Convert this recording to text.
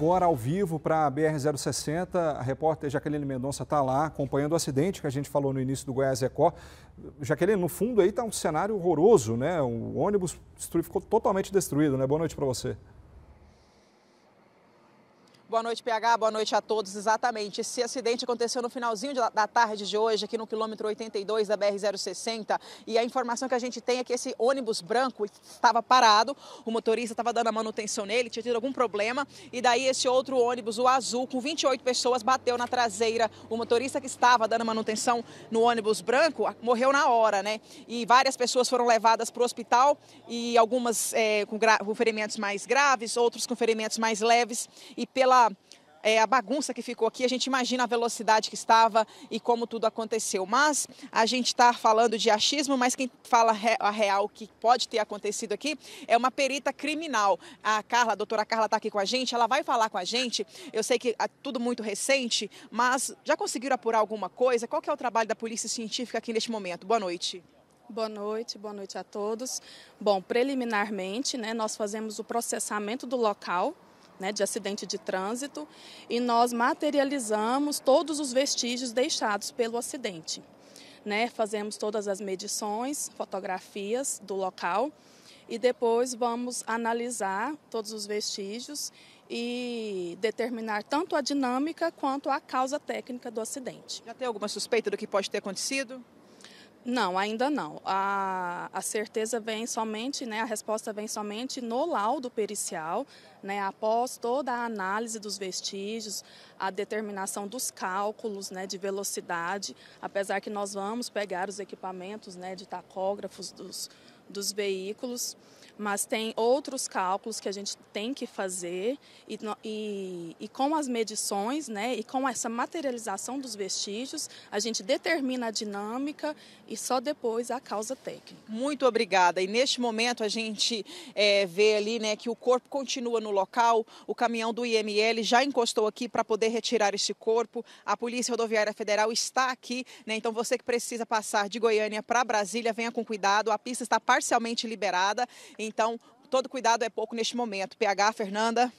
Agora, ao vivo, para a BR-060, a repórter Jaqueline Mendonça está lá acompanhando o acidente que a gente falou no início do Goiás Eco. Jaqueline, no fundo aí está um cenário horroroso, né? O ônibus ficou totalmente destruído, né? Boa noite para você. Boa noite, PH. Boa noite a todos. Exatamente. Esse acidente aconteceu no finalzinho da tarde de hoje, aqui no quilômetro 82 da BR-060. E a informação que a gente tem é que esse ônibus branco estava parado, o motorista estava dando a manutenção nele, tinha tido algum problema. E daí esse outro ônibus, o azul, com 28 pessoas, bateu na traseira. O motorista que estava dando manutenção no ônibus branco morreu na hora, né? E várias pessoas foram levadas para o hospital e algumas é, com, com ferimentos mais graves, outros com ferimentos mais leves. E pela é, a bagunça que ficou aqui, a gente imagina a velocidade que estava e como tudo aconteceu. Mas a gente está falando de achismo, mas quem fala a real que pode ter acontecido aqui é uma perita criminal. A Carla, a doutora Carla está aqui com a gente, ela vai falar com a gente. Eu sei que é tudo muito recente, mas já conseguiram apurar alguma coisa? Qual que é o trabalho da polícia científica aqui neste momento? Boa noite. Boa noite, boa noite a todos. Bom, preliminarmente, né, nós fazemos o processamento do local né, de acidente de trânsito e nós materializamos todos os vestígios deixados pelo acidente. Né, fazemos todas as medições, fotografias do local e depois vamos analisar todos os vestígios e determinar tanto a dinâmica quanto a causa técnica do acidente. Já tem alguma suspeita do que pode ter acontecido? Não, ainda não. A, a certeza vem somente, né, a resposta vem somente no laudo pericial, né, após toda a análise dos vestígios, a determinação dos cálculos né, de velocidade, apesar que nós vamos pegar os equipamentos né, de tacógrafos dos, dos veículos mas tem outros cálculos que a gente tem que fazer e, e, e, com as medições, né, e com essa materialização dos vestígios, a gente determina a dinâmica e só depois a causa técnica. Muito obrigada. E neste momento a gente é, vê ali, né, que o corpo continua no local. O caminhão do IML já encostou aqui para poder retirar esse corpo. A Polícia Rodoviária Federal está aqui, né? Então você que precisa passar de Goiânia para Brasília, venha com cuidado. A pista está parcialmente liberada então todo cuidado é pouco neste momento. PH, Fernanda.